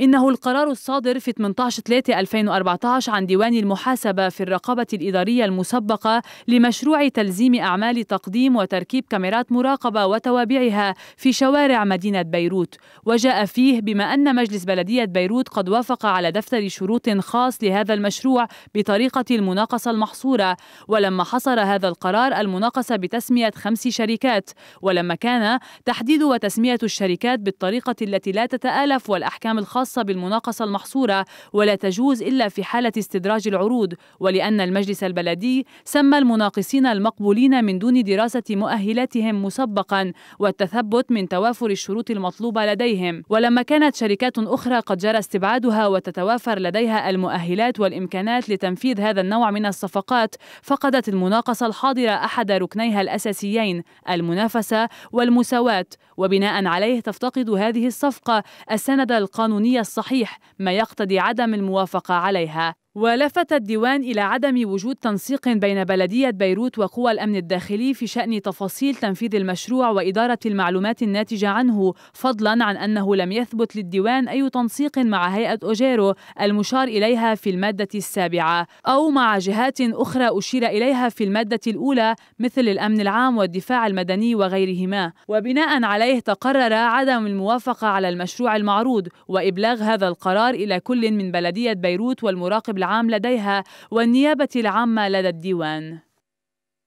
إنه القرار الصادر في 18/3/2014 عن ديوان المحاسبة في الرقابة الإدارية المسبقة لمشروع تلزيم أعمال تقديم وتركيب كاميرات مراقبة وتوابعها في شوارع مدينة بيروت، وجاء فيه بما أن مجلس بلدية بيروت قد وافق على دفتر شروط خاص لهذا المشروع بطريقة المناقصة المحصورة، ولما حصر هذا القرار المناقصة بتسمية خمس شركات، ولما كان تحديد وتسمية الشركات بالطريقة التي لا تتآلف والأحكام الخاصة الخاصة بالمناقصة المحصورة ولا تجوز إلا في حالة استدراج العروض ولأن المجلس البلدي سمى المناقصين المقبولين من دون دراسة مؤهلاتهم مسبقا والتثبت من توافر الشروط المطلوبة لديهم ولما كانت شركات أخرى قد جرى استبعادها وتتوافر لديها المؤهلات والإمكانات لتنفيذ هذا النوع من الصفقات فقدت المناقصة الحاضرة أحد ركنيها الأساسيين المنافسة والمساواة وبناء عليه تفتقد هذه الصفقة السند القانوني الصحيح ما يقتضي عدم الموافقة عليها ولفت الديوان إلى عدم وجود تنسيق بين بلدية بيروت وقوى الأمن الداخلي في شأن تفاصيل تنفيذ المشروع وإدارة المعلومات الناتجة عنه فضلا عن أنه لم يثبت للديوان أي تنسيق مع هيئة أوجيرو المشار إليها في المادة السابعة أو مع جهات أخرى أشير إليها في المادة الأولى مثل الأمن العام والدفاع المدني وغيرهما وبناء عليه تقرر عدم الموافقة على المشروع المعروض وإبلاغ هذا القرار إلى كل من بلدية بيروت والمراقب العام لديها والنيابة العامة لدى الديوان